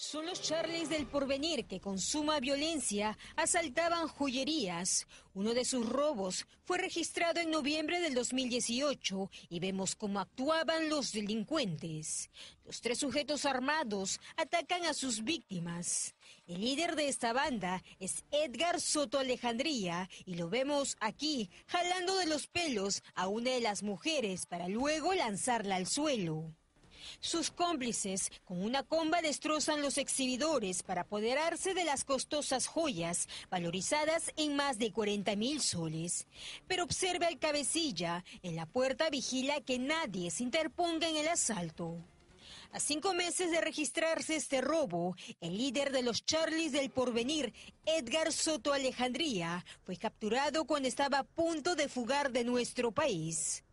Son los charles del porvenir que con suma violencia asaltaban joyerías. Uno de sus robos fue registrado en noviembre del 2018 y vemos cómo actuaban los delincuentes. Los tres sujetos armados atacan a sus víctimas. El líder de esta banda es Edgar Soto Alejandría y lo vemos aquí jalando de los pelos a una de las mujeres para luego lanzarla al suelo. Sus cómplices con una comba destrozan los exhibidores para apoderarse de las costosas joyas valorizadas en más de 40 mil soles. Pero observe al cabecilla, en la puerta vigila que nadie se interponga en el asalto. A cinco meses de registrarse este robo, el líder de los Charlies del Porvenir, Edgar Soto Alejandría, fue capturado cuando estaba a punto de fugar de nuestro país.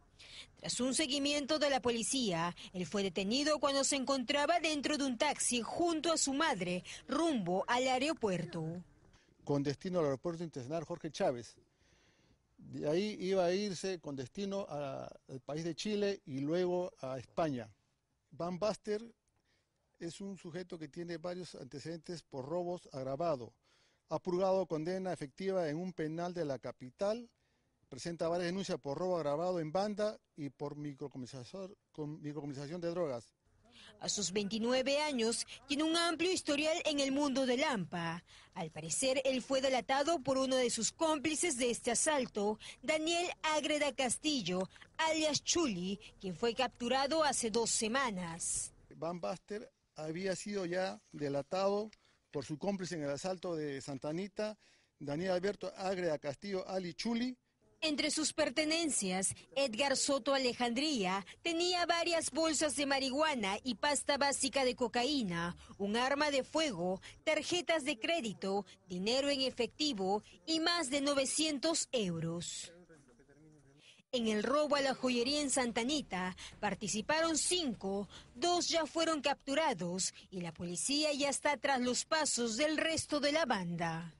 Tras un seguimiento de la policía, él fue detenido cuando se encontraba dentro de un taxi junto a su madre, rumbo al aeropuerto. Con destino al aeropuerto internacional Jorge Chávez. De ahí iba a irse con destino al país de Chile y luego a España. Van Baster es un sujeto que tiene varios antecedentes por robos agravados. Ha purgado condena efectiva en un penal de la capital presenta varias denuncias por robo agravado en banda y por microcomunicación de drogas. A sus 29 años tiene un amplio historial en el mundo de AMPA. Al parecer, él fue delatado por uno de sus cómplices de este asalto, Daniel Agreda Castillo, alias Chuli, quien fue capturado hace dos semanas. Van Baster había sido ya delatado por su cómplice en el asalto de Santanita, Daniel Alberto Agreda Castillo, Ali Chuli, entre sus pertenencias, Edgar Soto Alejandría tenía varias bolsas de marihuana y pasta básica de cocaína, un arma de fuego, tarjetas de crédito, dinero en efectivo y más de 900 euros. En el robo a la joyería en Santanita participaron cinco, dos ya fueron capturados y la policía ya está tras los pasos del resto de la banda.